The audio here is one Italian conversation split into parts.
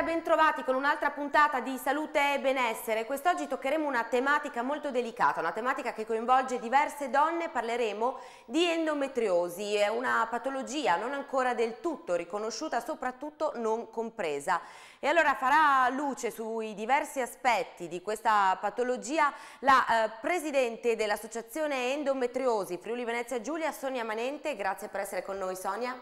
Allora, bentrovati con un'altra puntata di Salute e Benessere. Quest'oggi toccheremo una tematica molto delicata, una tematica che coinvolge diverse donne. Parleremo di endometriosi, è una patologia non ancora del tutto riconosciuta, soprattutto non compresa. E allora farà luce sui diversi aspetti di questa patologia la eh, Presidente dell'Associazione Endometriosi Friuli Venezia Giulia, Sonia Manente. Grazie per essere con noi, Sonia.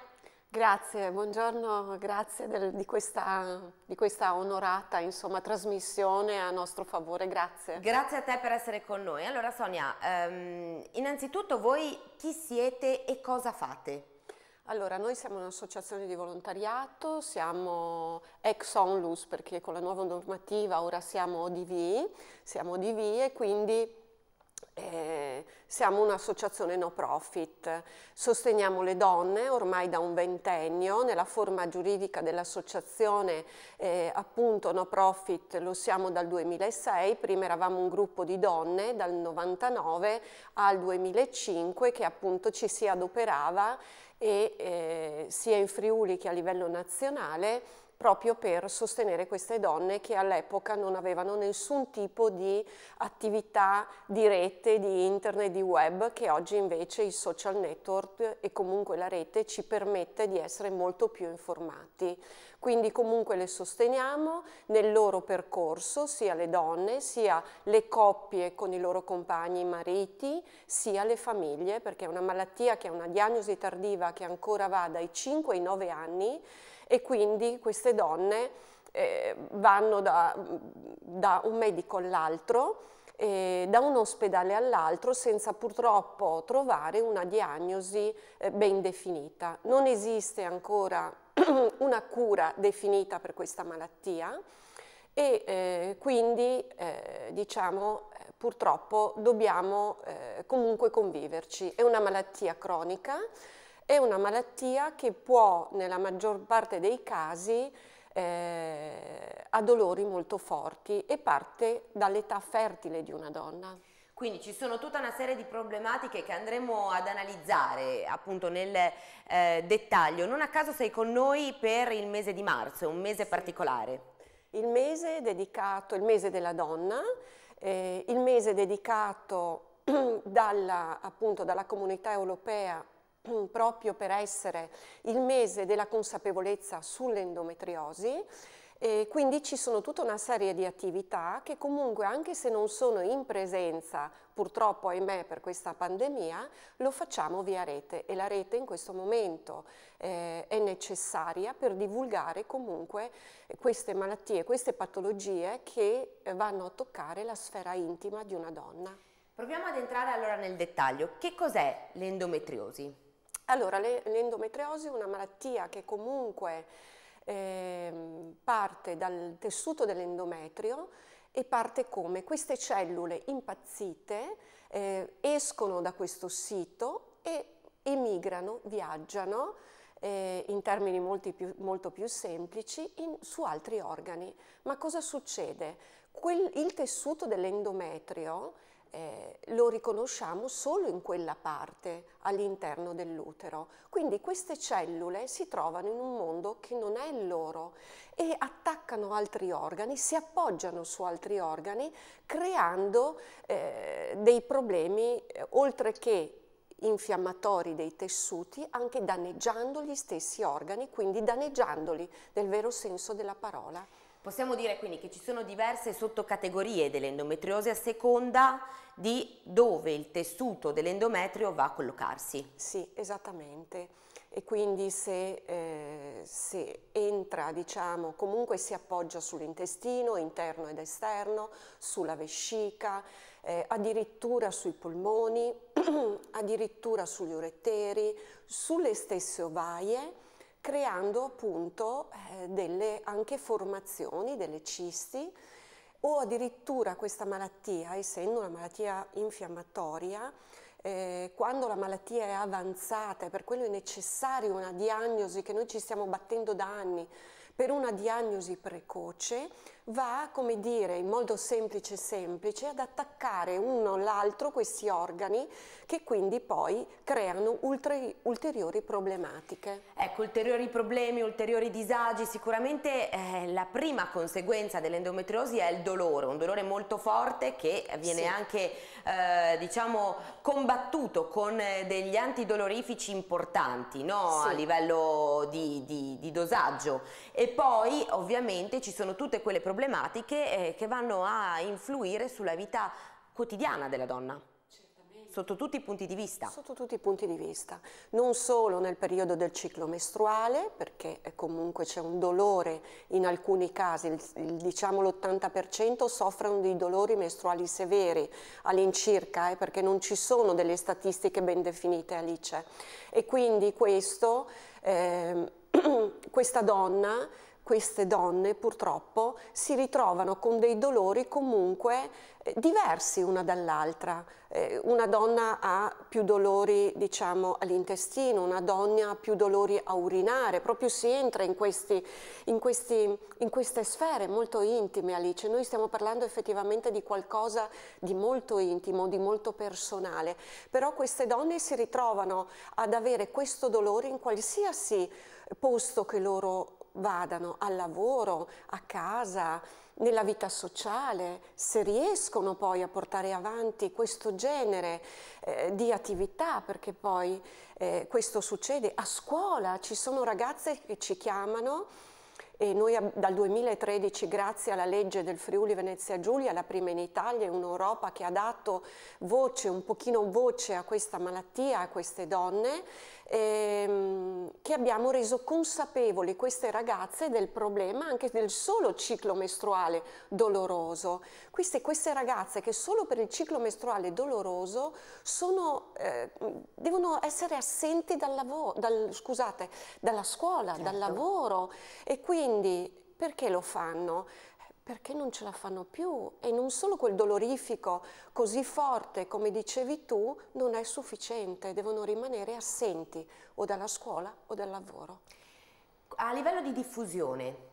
Grazie, buongiorno, grazie del, di, questa, di, questa, onorata insomma, trasmissione a nostro favore, grazie. Grazie a te per essere con noi. Allora Sonia, um, innanzitutto voi chi siete e cosa fate? Allora, noi siamo un'associazione di volontariato, siamo ex onlus perché con la nuova normativa ora siamo ODV, siamo ODV e quindi eh, siamo un'associazione no profit, sosteniamo le donne ormai da un ventennio, nella forma giuridica dell'associazione eh, appunto no profit lo siamo dal 2006, prima eravamo un gruppo di donne dal 99 al 2005 che appunto ci si adoperava e, eh, sia in Friuli che a livello nazionale proprio per sostenere queste donne che all'epoca non avevano nessun tipo di attività di rete, di internet, di web che oggi invece i social network e comunque la rete ci permette di essere molto più informati. Quindi comunque le sosteniamo nel loro percorso, sia le donne, sia le coppie con i loro compagni, mariti, sia le famiglie, perché è una malattia che è una diagnosi tardiva che ancora va dai 5 ai 9 anni e quindi queste donne eh, vanno da, da un medico all'altro eh, da un ospedale all'altro senza purtroppo trovare una diagnosi eh, ben definita. Non esiste ancora una cura definita per questa malattia e eh, quindi eh, diciamo eh, purtroppo dobbiamo eh, comunque conviverci. È una malattia cronica è una malattia che può, nella maggior parte dei casi, eh, ha dolori molto forti e parte dall'età fertile di una donna. Quindi ci sono tutta una serie di problematiche che andremo ad analizzare appunto nel eh, dettaglio. Non a caso sei con noi per il mese di marzo, un mese sì. particolare. Il mese dedicato, il mese della donna, eh, il mese dedicato dalla, appunto dalla comunità europea Mm, proprio per essere il mese della consapevolezza sull'endometriosi e quindi ci sono tutta una serie di attività che comunque anche se non sono in presenza, purtroppo ahimè per questa pandemia, lo facciamo via rete e la rete in questo momento eh, è necessaria per divulgare comunque queste malattie, queste patologie che vanno a toccare la sfera intima di una donna. Proviamo ad entrare allora nel dettaglio. Che cos'è l'endometriosi? Allora, l'endometriosi è una malattia che comunque eh, parte dal tessuto dell'endometrio e parte come queste cellule impazzite eh, escono da questo sito e emigrano, viaggiano eh, in termini più, molto più semplici in, su altri organi. Ma cosa succede? Quel, il tessuto dell'endometrio eh, lo riconosciamo solo in quella parte all'interno dell'utero. Quindi queste cellule si trovano in un mondo che non è il loro e attaccano altri organi, si appoggiano su altri organi creando eh, dei problemi eh, oltre che infiammatori dei tessuti, anche danneggiando gli stessi organi, quindi danneggiandoli nel vero senso della parola. Possiamo dire quindi che ci sono diverse sottocategorie dell'endometriosi a seconda di dove il tessuto dell'endometrio va a collocarsi. Sì, esattamente. E quindi se, eh, se entra, diciamo, comunque si appoggia sull'intestino, interno ed esterno, sulla vescica, eh, addirittura sui polmoni, addirittura sugli ureteri, sulle stesse ovaie, creando appunto eh, delle anche formazioni, delle cisti o addirittura questa malattia, essendo una malattia infiammatoria, eh, quando la malattia è avanzata e per quello è necessaria una diagnosi che noi ci stiamo battendo da anni, per una diagnosi precoce, va, come dire, in modo semplice semplice ad attaccare uno l'altro questi organi che quindi poi creano ulteriori problematiche. Ecco, ulteriori problemi, ulteriori disagi, sicuramente eh, la prima conseguenza dell'endometriosi è il dolore, un dolore molto forte che viene sì. anche eh, diciamo combattuto con eh, degli antidolorifici importanti no? sì. a livello di, di, di dosaggio e poi ovviamente ci sono tutte quelle problematiche problematiche eh, che vanno a influire sulla vita quotidiana della donna. Sotto tutti i punti di vista? Sotto tutti i punti di vista, non solo nel periodo del ciclo mestruale, perché comunque c'è un dolore in alcuni casi, il, diciamo l'80% soffrono di dolori mestruali severi all'incirca, eh, perché non ci sono delle statistiche ben definite Alice. E quindi questo, eh, questa donna queste donne purtroppo si ritrovano con dei dolori comunque eh, diversi una dall'altra. Eh, una donna ha più dolori diciamo, all'intestino, una donna ha più dolori a urinare, proprio si entra in, questi, in, questi, in queste sfere molto intime Alice. Noi stiamo parlando effettivamente di qualcosa di molto intimo, di molto personale, però queste donne si ritrovano ad avere questo dolore in qualsiasi posto che loro vadano al lavoro, a casa, nella vita sociale, se riescono poi a portare avanti questo genere eh, di attività, perché poi eh, questo succede. A scuola ci sono ragazze che ci chiamano e noi dal 2013, grazie alla legge del Friuli Venezia Giulia, la prima in Italia e un'Europa che ha dato voce, un pochino voce a questa malattia, a queste donne, ehm, che abbiamo reso consapevoli queste ragazze del problema anche del solo ciclo mestruale doloroso. Queste, queste ragazze che solo per il ciclo mestruale doloroso sono, eh, devono essere assenti dal lavoro, dal, scusate, dalla scuola, certo. dal lavoro e quindi perché lo fanno? perché non ce la fanno più e non solo quel dolorifico così forte come dicevi tu non è sufficiente, devono rimanere assenti o dalla scuola o dal lavoro. A livello di diffusione,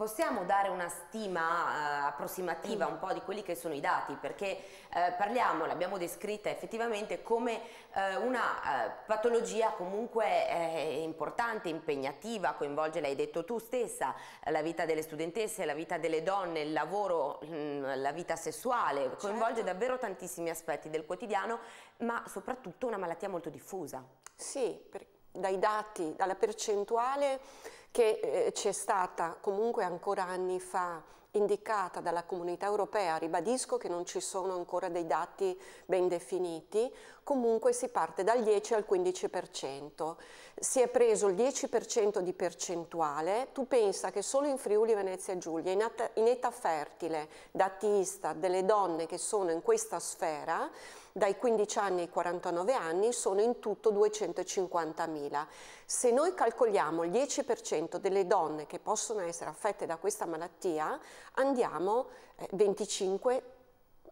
Possiamo dare una stima eh, approssimativa mm. un po' di quelli che sono i dati, perché eh, parliamo, l'abbiamo descritta effettivamente come eh, una eh, patologia comunque eh, importante, impegnativa, coinvolge, l'hai detto tu stessa, la vita delle studentesse, la vita delle donne, il lavoro, mh, mm, la vita sessuale, coinvolge certo. davvero tantissimi aspetti del quotidiano, ma soprattutto una malattia molto diffusa. Sì, dai dati, dalla percentuale che eh, c'è stata comunque ancora anni fa indicata dalla comunità europea, ribadisco che non ci sono ancora dei dati ben definiti, comunque si parte dal 10 al 15%. Si è preso il 10% di percentuale, tu pensa che solo in Friuli Venezia Giulia, in, in età fertile, datista, delle donne che sono in questa sfera, dai 15 anni ai 49 anni sono in tutto 250.000. Se noi calcoliamo il 10% delle donne che possono essere affette da questa malattia, andiamo eh, 25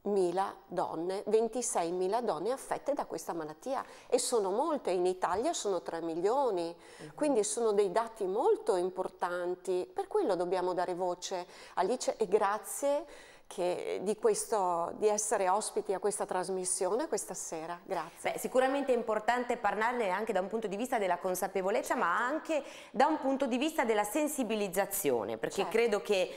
mila donne, 26 mila donne affette da questa malattia e sono molte, in Italia sono 3 milioni, mhm. quindi sono dei dati molto importanti, per quello dobbiamo dare voce. Alice, e grazie che, di, questo, di, essere ospiti a questa trasmissione questa sera. Grazie. Beh, sicuramente è importante parlarne anche da un punto di vista della consapevolezza, certo. ma anche da un punto di vista della sensibilizzazione, perché certo. credo che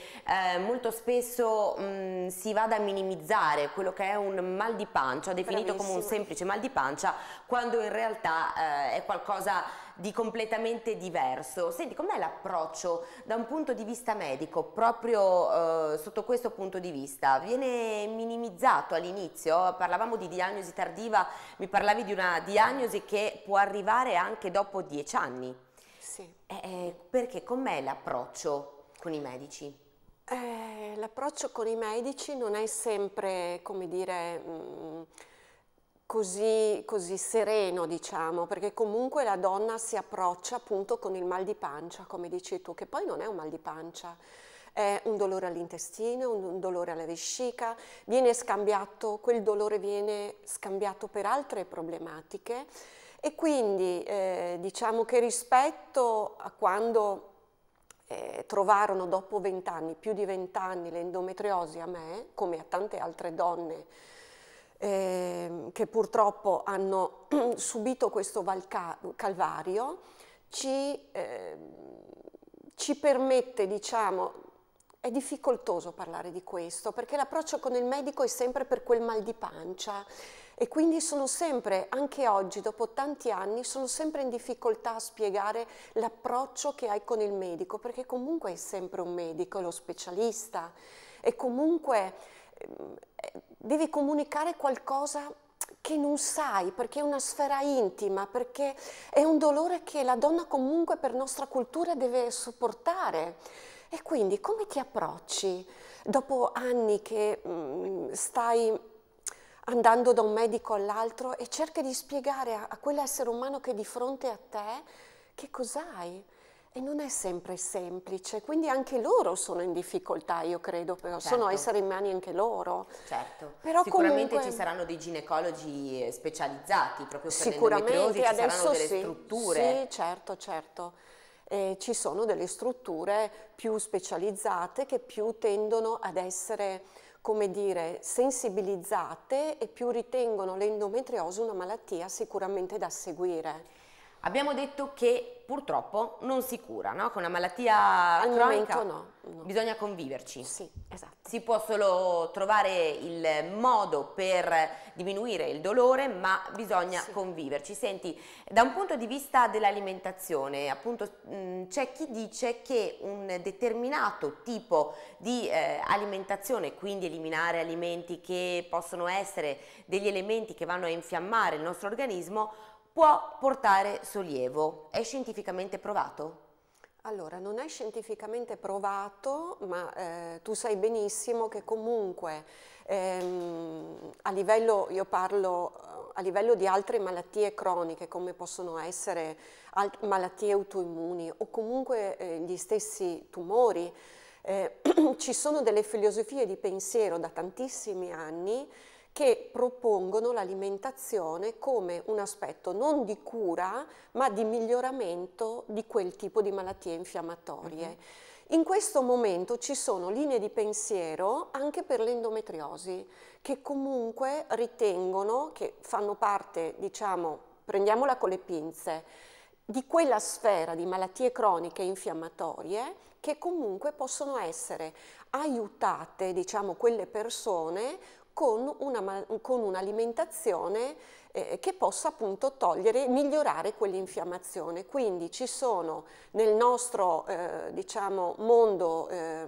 eh, molto spesso mh, si vada a minimizzare quello che è un mal di pancia, definito Bravissimo. come un semplice mal di pancia, quando in realtà eh, è qualcosa di completamente diverso. Senti, com'è l'approccio da un punto di vista medico proprio eh, sotto questo punto di vista? Viene minimizzato all'inizio? Parlavamo di diagnosi tardiva, mi parlavi di una diagnosi che può arrivare anche dopo dieci anni. Sì. Eh, eh perché com'è l'approccio con i medici? Eh, l'approccio con i medici non è sempre, come dire... Mh, mm, così, così sereno, diciamo, perché comunque la donna si approccia appunto con il mal di pancia, come dici tu, che poi non è un mal di pancia, è un dolore all'intestino, un, dolore alla vescica, viene scambiato, quel dolore viene scambiato per altre problematiche e quindi eh, diciamo che rispetto a quando eh, trovarono dopo vent'anni, più di vent'anni, l'endometriosi a me, come a tante altre donne, eh, che purtroppo hanno subito questo calvario, ci, eh, ci permette, diciamo, è difficoltoso parlare di questo perché l'approccio con il medico è sempre per quel mal di pancia e quindi sono sempre, anche oggi, dopo tanti anni, sono sempre in difficoltà a spiegare l'approccio che hai con il medico perché comunque è sempre un medico, è lo specialista e comunque ehm, devi comunicare qualcosa che non sai, perché è una sfera intima, perché è un dolore che la donna comunque per nostra cultura deve sopportare. E quindi come ti approcci dopo anni che mh, mm, stai andando da un medico all'altro e cerchi di spiegare a, a quell'essere umano che è di fronte a te che cos'hai? E non è sempre semplice, quindi anche loro sono in difficoltà, io credo, però certo. sono esseri umani anche loro. Certo, però sicuramente comunque... ci saranno dei ginecologi eh, specializzati proprio per l'endometriosi, ci saranno delle sì. strutture. Sì, certo, certo. Eh, ci sono delle strutture più specializzate che più tendono ad essere come dire, sensibilizzate e più ritengono l'endometriosi una malattia sicuramente da seguire. Abbiamo detto che purtroppo non si cura, no? Con una malattia Al cronica no, no. bisogna conviverci. Sì, esatto. Si può solo trovare il modo per diminuire il dolore, ma bisogna sì. conviverci. Senti, da un punto di vista dell'alimentazione, appunto, mm, c'è chi dice che un determinato tipo di eh, alimentazione, quindi eliminare alimenti che possono essere degli elementi che vanno a infiammare il nostro organismo, può portare sollievo. È scientificamente provato? Allora, non è scientificamente provato, ma eh, tu sai benissimo che comunque ehm, a livello, io parlo eh, a livello di altre malattie croniche come possono essere malattie autoimmuni o comunque eh, gli stessi tumori, eh, ci sono delle filosofie di pensiero da tantissimi anni che propongono l'alimentazione come un aspetto non di cura ma di miglioramento di quel tipo di malattie infiammatorie. Mm -hmm. In questo momento ci sono linee di pensiero anche per l'endometriosi che comunque ritengono che fanno parte, diciamo, prendiamola con le pinze, di quella sfera di malattie croniche infiammatorie che comunque possono essere aiutate, diciamo, quelle persone con, una, con un'alimentazione eh, che possa appunto togliere, migliorare quell'infiammazione. Quindi ci sono nel nostro eh, diciamo, mondo eh,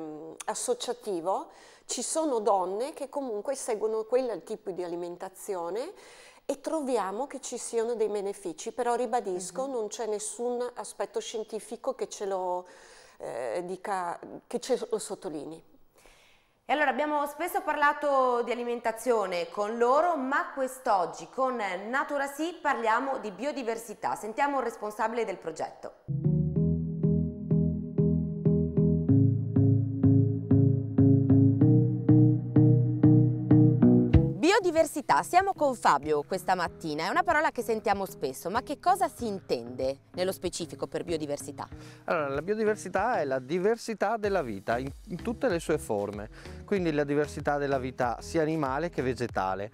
associativo, ci sono donne che comunque seguono quel tipo di alimentazione e troviamo che ci siano dei benefici, però ribadisco uh mhm. -huh. non c'è nessun aspetto scientifico che ce lo, eh, dica, che ce lo sottolinei. E allora abbiamo spesso parlato di alimentazione con loro, ma quest'oggi con Natura Sì parliamo di biodiversità. Sentiamo il responsabile del progetto. Biodiversità, siamo con Fabio questa mattina, è una parola che sentiamo spesso, ma che cosa si intende nello specifico per biodiversità? Allora, la biodiversità è la diversità della vita in, in tutte le sue forme, quindi la diversità della vita sia animale che vegetale.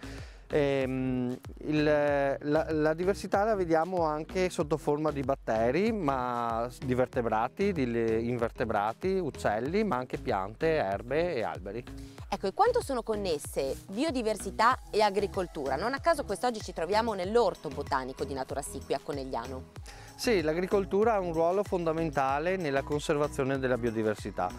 Ehm, il, la, la, diversità la vediamo anche sotto forma di batteri, ma di vertebrati, di invertebrati, uccelli, ma anche piante, erbe e alberi. Ecco, e quanto sono connesse biodiversità e agricoltura? Non a caso quest'oggi ci troviamo nell'orto botanico di Natura Siqui a Conegliano. Sì, l'agricoltura ha un ruolo fondamentale nella conservazione della biodiversità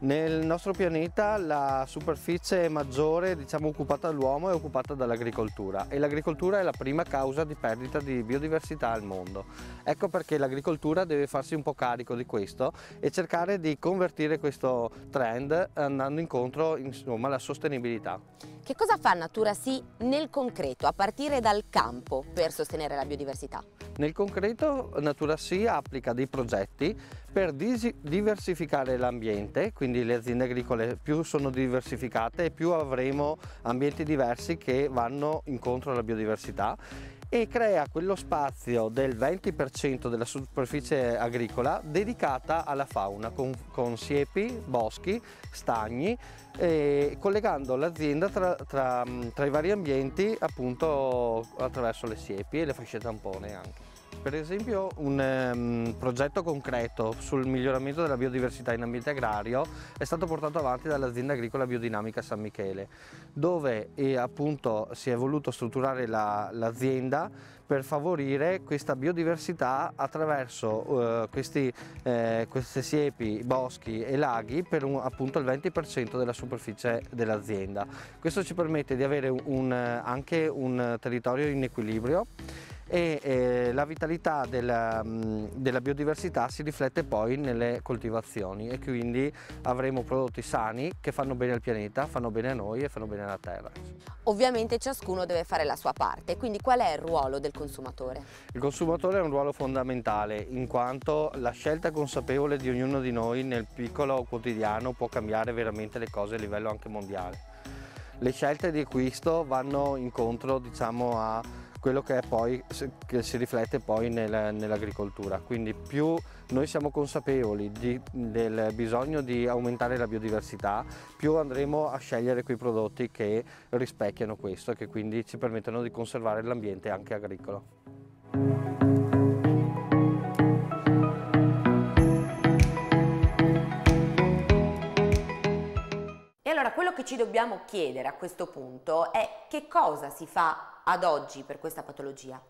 nel nostro pianeta la superficie maggiore diciamo, occupata dall'uomo è occupata dall'agricoltura e l'agricoltura è la prima causa di perdita di biodiversità al mondo. Ecco perché l'agricoltura deve farsi un po' carico di questo e cercare di convertire questo trend andando incontro insomma, alla sostenibilità. Che cosa fa Natura Sì nel concreto, a partire dal campo, per sostenere la biodiversità? Nel concreto Natura Sì applica dei progetti per diversificare l'ambiente, quindi le aziende agricole più sono diversificate e più avremo ambienti diversi che vanno incontro alla biodiversità e crea quello spazio del 20% della superficie agricola dedicata alla fauna con, con siepi, boschi, stagni, collegando l'azienda tra, tra, tra i vari ambienti appunto attraverso le siepi e le fasce tampone anche per esempio un um, progetto concreto sul miglioramento della biodiversità in ambiente agrario è stato portato avanti dall'azienda agricola biodinamica San Michele dove eh, appunto si è voluto strutturare l'azienda la, per favorire questa biodiversità attraverso eh, questi, eh, queste siepi, boschi e laghi per un, appunto il 20% della superficie dell'azienda. Questo ci permette di avere un, anche un territorio in equilibrio e eh, la vitalità della, mm, della, biodiversità si riflette poi nelle coltivazioni e quindi avremo prodotti sani che fanno bene al pianeta, fanno bene a noi e fanno bene alla terra. Ovviamente ciascuno deve fare la sua parte, quindi qual è il ruolo del consumatore? Il consumatore ha un ruolo fondamentale in quanto la scelta consapevole di ognuno di noi nel piccolo quotidiano può cambiare veramente le cose a livello anche mondiale. Le scelte di acquisto vanno incontro diciamo a quello che, poi, che si riflette poi nel, nell'agricoltura. Quindi più noi siamo consapevoli di, del bisogno di aumentare la biodiversità, più andremo a scegliere quei prodotti che rispecchiano questo e che quindi ci permettono di conservare l'ambiente anche agricolo. quello che ci dobbiamo chiedere a questo punto è che cosa si fa ad oggi per questa patologia?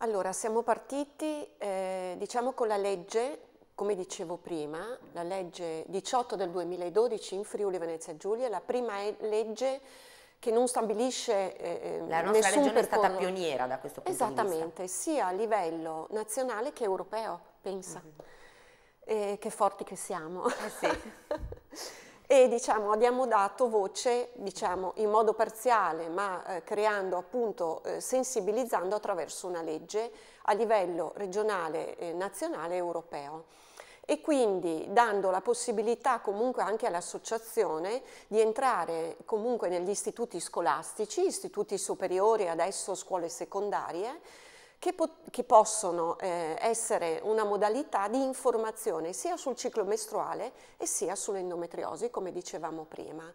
Allora, siamo partiti eh, diciamo con la legge, come dicevo prima, la legge 18 del 2012 in Friuli Venezia Giulia, la prima legge che non stabilisce eh, eh La nostra regione percorso. è stata pioniera da questo punto di vista. Esattamente, sia a livello nazionale che europeo, pensa. Mm -hmm. eh, che forti che siamo. Eh sì. e diciamo, abbiamo dato voce diciamo, in modo parziale ma eh, creando appunto eh, sensibilizzando attraverso una legge a livello regionale, eh, nazionale e europeo e quindi dando la possibilità comunque anche all'associazione di entrare comunque negli istituti scolastici, istituti superiori, adesso scuole secondarie, che, po- che possono eh, essere una modalità di informazione sia sul ciclo mestruale e sia sull'endometriosi, come dicevamo prima.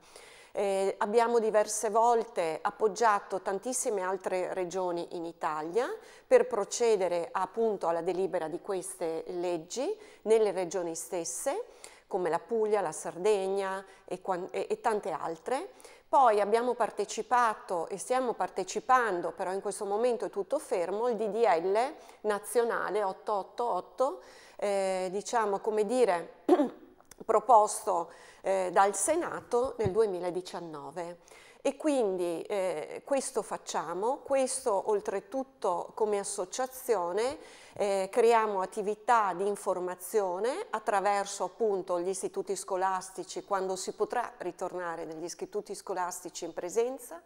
Eh, abbiamo diverse volte appoggiato tantissime altre regioni in Italia per procedere appunto alla delibera di queste leggi nelle regioni stesse come la Puglia, la Sardegna e, e, e tante altre. Poi abbiamo partecipato e stiamo partecipando, però in questo momento è tutto fermo, il DDL nazionale 888, eh, diciamo come dire, proposto eh, dal Senato nel 2019. E quindi eh, questo facciamo, questo oltretutto come associazione eh, creiamo attività di informazione attraverso appunto gli istituti scolastici quando si potrà ritornare negli istituti scolastici in presenza,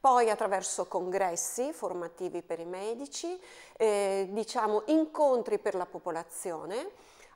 poi attraverso congressi formativi per i medici, eh, diciamo incontri per la popolazione.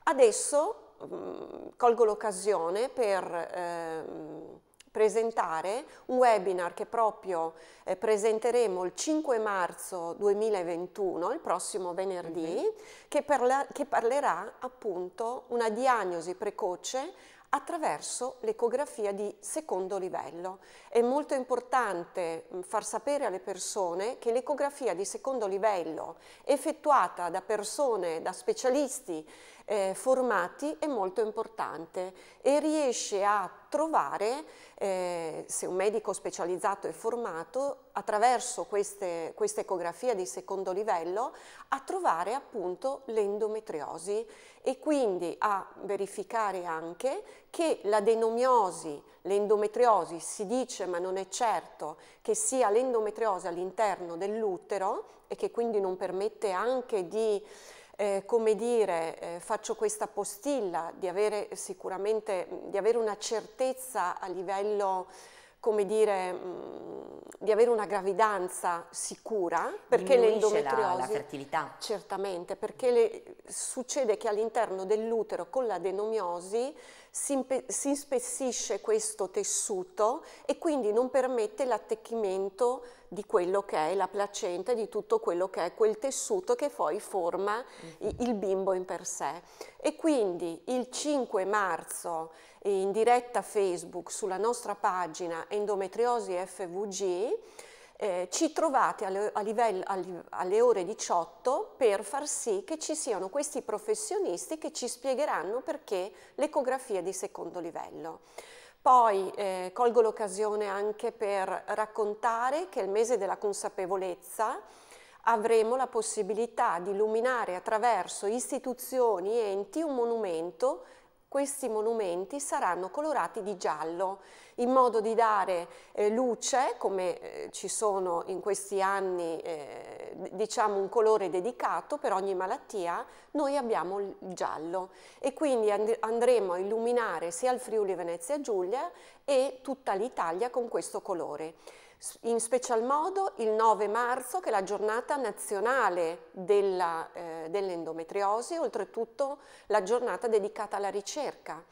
Adesso mh, mm, colgo l'occasione per... Ehm, presentare un webinar che proprio eh, presenteremo il 5 marzo 2021, il prossimo venerdì, mm -hmm. che, parla che parlerà appunto una diagnosi precoce attraverso l'ecografia di secondo livello. È molto importante mm, far sapere alle persone che l'ecografia di secondo livello effettuata da persone, da specialisti eh, formati è molto importante e riesce a trovare, eh, se un medico specializzato è formato, attraverso queste, questa ecografia di secondo livello, a trovare appunto l'endometriosi e quindi a verificare anche che l'adenomiosi, l'endometriosi si dice ma non è certo che sia l'endometriosi all'interno dell'utero e che quindi non permette anche di eh, come dire, eh, faccio questa postilla di avere sicuramente, mm, di avere una certezza a livello come dire, mm, di avere una gravidanza sicura, perché l'endometriosi... La, la fertilità. Certamente, perché le, succede che all'interno dell'utero con l'adenomiosi si, si inspessisce questo tessuto e quindi non permette l'attecchimento di quello che è la placenta, di tutto quello che è quel tessuto che poi forma mm-hmm. il bimbo in per sé. E quindi il 5 marzo eh, in diretta Facebook sulla nostra pagina Endometriosi FVG eh, ci trovate alle, livello, alle, ore 18 per far sì che ci siano questi professionisti che ci spiegheranno perché l'ecografia di secondo livello. Poi eh, colgo l'occasione anche per raccontare che il mese della consapevolezza avremo la possibilità di illuminare attraverso istituzioni e enti un monumento questi monumenti saranno colorati di giallo in modo di dare eh, luce, come eh, ci sono in questi anni eh, diciamo un colore dedicato per ogni malattia, noi abbiamo il giallo e quindi and andremo a illuminare sia il Friuli Venezia Giulia e tutta l'Italia con questo colore in special modo il 9 marzo che è la giornata nazionale eh, dell'endometriosi, eh, dell oltretutto la giornata dedicata alla ricerca.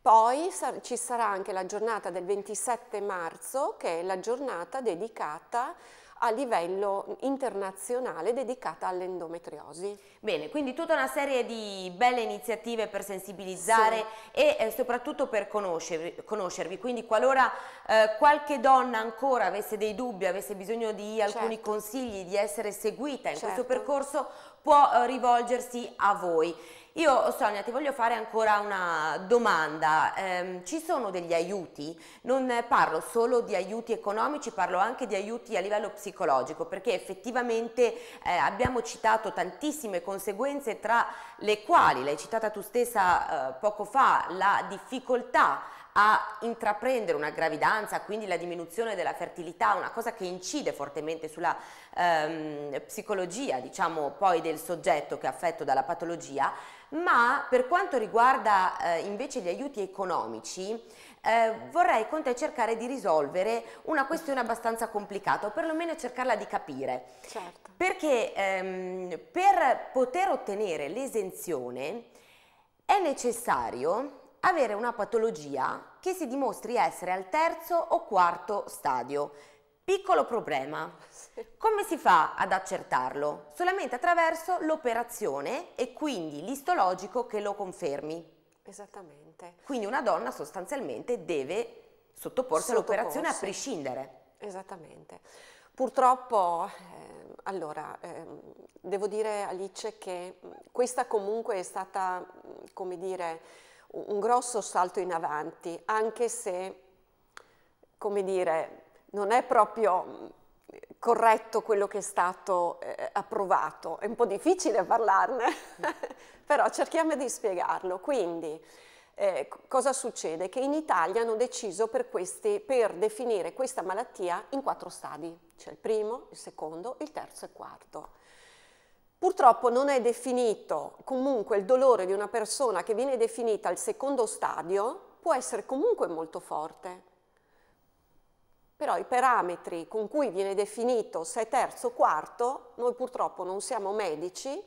Poi sar ci sarà anche la giornata del 27 marzo che è la giornata dedicata a livello internazionale dedicata all'endometriosi. Bene, quindi tutta una serie di belle iniziative per sensibilizzare sì. e eh, soprattutto per conoscervi, conoscervi. quindi qualora eh, qualche donna ancora avesse dei dubbi, avesse bisogno di alcuni certo. consigli, di essere seguita in certo. questo percorso, può eh, rivolgersi a voi. Io Sonia ti voglio fare ancora una domanda, eh, ci sono degli aiuti? Non parlo solo di aiuti economici, parlo anche di aiuti a livello psicologico perché effettivamente eh, abbiamo citato tantissime conseguenze tra le quali, l'hai citata tu stessa eh, poco fa, la difficoltà a intraprendere una gravidanza, quindi la diminuzione della fertilità, una cosa che incide fortemente sulla ehm, psicologia, diciamo poi del soggetto che è affetto dalla patologia, ma per quanto riguarda eh, invece gli aiuti economici, eh, vorrei con te cercare di risolvere una questione abbastanza complicata, o perlomeno cercarla di capire. Certo. Perché ehm, per poter ottenere l'esenzione è necessario avere una patologia che si dimostri essere al terzo o quarto stadio Piccolo problema. Come si fa ad accertarlo? Solamente attraverso l'operazione e quindi l'istologico che lo confermi. Esattamente. Quindi una donna sostanzialmente deve sottoporsi all'operazione a prescindere. Esattamente. Purtroppo, eh, allora, eh, devo dire Alice che mm, questa comunque è stata, mm, come dire, un grosso salto in avanti, anche se, come dire, non è proprio mm, corretto quello che è stato eh, approvato. È un po' difficile parlarne, però cerchiamo di spiegarlo. Quindi, eh, cosa succede? Che in Italia hanno deciso per, questi, per definire questa malattia in quattro stadi. C'è il primo, il secondo, il terzo e il quarto. Purtroppo non è definito comunque il dolore di una persona che viene definita al secondo stadio può essere comunque molto forte, però i parametri con cui viene definito se è terzo o quarto, noi purtroppo non siamo medici,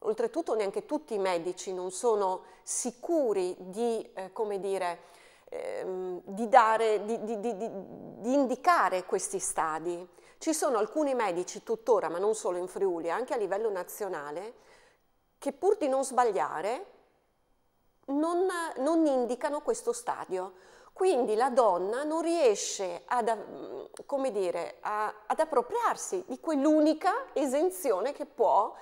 oltretutto neanche tutti i medici non sono sicuri di, eh, come dire, ehm, di, dare, di, di, di indicare questi stadi. Ci sono alcuni medici tuttora, ma non solo in Friuli, anche a livello nazionale, che pur di non sbagliare non, non indicano questo stadio. Quindi la donna non riesce ad, dire, a, ad appropriarsi di quell'unica esenzione che può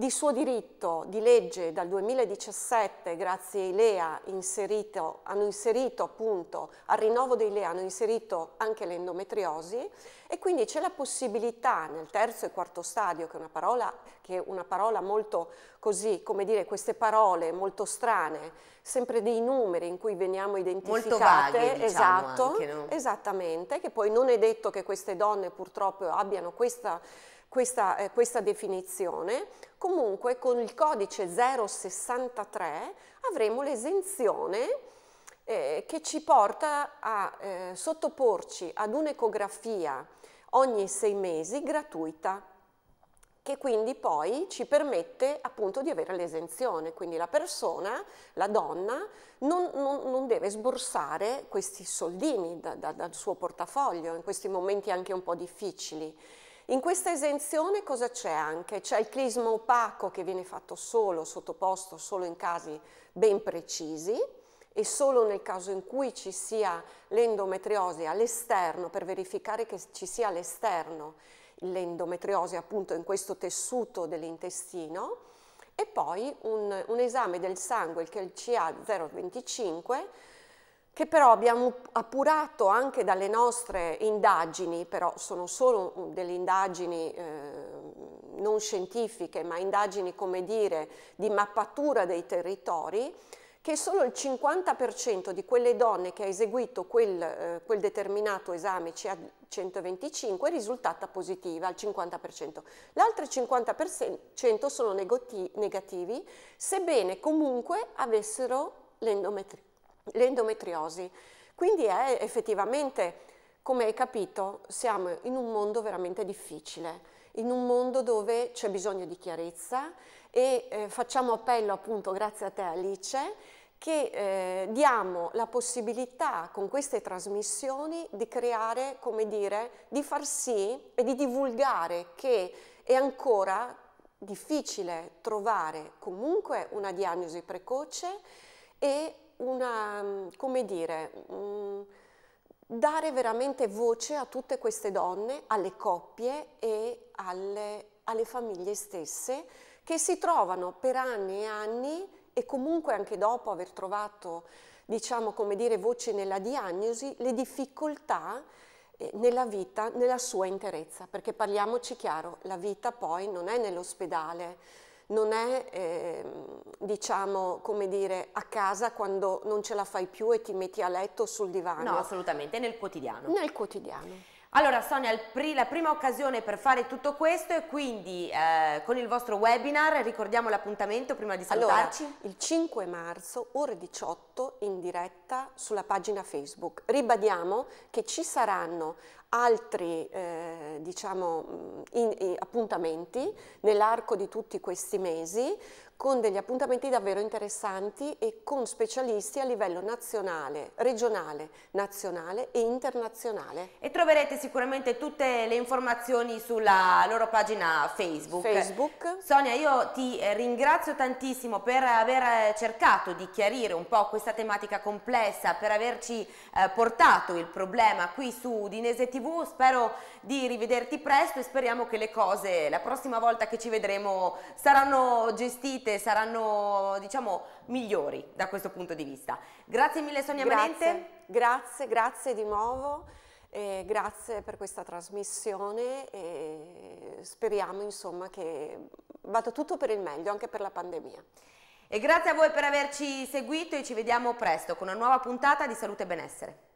di suo diritto di legge dal 2017, grazie ai LEA, inserito, hanno inserito appunto, al rinnovo dei LEA hanno inserito anche l'endometriosi e quindi c'è la possibilità nel terzo e quarto stadio, che è una parola, che è una parola molto così, come dire, queste parole molto strane, sempre dei numeri in cui veniamo identificate. Molto vaghe, diciamo, esatto, anche, no? esattamente, che poi non è detto che queste donne purtroppo abbiano questa questa, eh, questa definizione, comunque con il codice 063 avremo l'esenzione eh, che ci porta a eh, sottoporci ad un'ecografia ogni sei mesi gratuita che quindi poi ci permette appunto di avere l'esenzione, quindi la persona, la donna, non, non, non deve sborsare questi soldini da, da, dal suo portafoglio in questi momenti anche un po' difficili. In questa esenzione cosa c'è anche? C'è il clisma opaco che viene fatto solo, sottoposto solo in casi ben precisi e solo nel caso in cui ci sia l'endometriosi all'esterno, per verificare che ci sia all'esterno l'endometriosi appunto in questo tessuto dell'intestino e poi un, un, esame del sangue, il CA025, che però abbiamo appurato anche dalle nostre indagini, però sono solo delle indagini eh, non scientifiche, ma indagini, come dire, di mappatura dei territori, che solo il 50% di quelle donne che ha eseguito quel, eh, quel determinato esame CA125 è risultata positiva, al 50%. L'altro 50% sono negativi, sebbene comunque avessero l'endometrio l'endometriosi. Quindi è effettivamente, come hai capito, siamo in un mondo veramente difficile, in un mondo dove c'è bisogno di chiarezza e eh, facciamo appello appunto, grazie a te Alice, che eh, diamo la possibilità con queste trasmissioni di creare, come dire, di far sì e di divulgare che è ancora difficile trovare comunque una diagnosi precoce e una, mm, come dire, mm, dare veramente voce a tutte queste donne, alle coppie e alle, alle famiglie stesse che si trovano per anni e anni e comunque anche dopo aver trovato, diciamo, come dire, voce nella diagnosi, le difficoltà eh, nella vita, nella sua interezza, perché parliamoci chiaro, la vita poi non è nell'ospedale, non è, eh, diciamo, come dire, a casa quando non ce la fai più e ti metti a letto sul divano. No, assolutamente, nel quotidiano. Nel quotidiano. Allora Sonia, pri la prima occasione per fare tutto questo è quindi eh, con il vostro webinar, ricordiamo l'appuntamento prima di salutarci. Allora, il 5 marzo, ore 18, in diretta sulla pagina Facebook. Ribadiamo che ci saranno altri eh, diciamo, mm, in, in eh, appuntamenti nell'arco di tutti questi mesi, con degli appuntamenti davvero interessanti e con specialisti a livello nazionale, regionale, nazionale e internazionale. E troverete sicuramente tutte le informazioni sulla loro pagina Facebook. Facebook. Sonia, io ti ringrazio tantissimo per aver cercato di chiarire un po' questa tematica complessa, per averci eh, portato il problema qui su Dinese TV. Spero di rivederti presto e speriamo che le cose la prossima volta che ci vedremo saranno gestite uscite saranno diciamo migliori da questo punto di vista. Grazie mille Sonia grazie, Merente. Grazie, grazie di nuovo. Eh, grazie per questa trasmissione e speriamo insomma, che vada tutto per il meglio anche per la pandemia. E grazie a voi per averci seguito e ci vediamo presto con una nuova puntata di Salute e Benessere.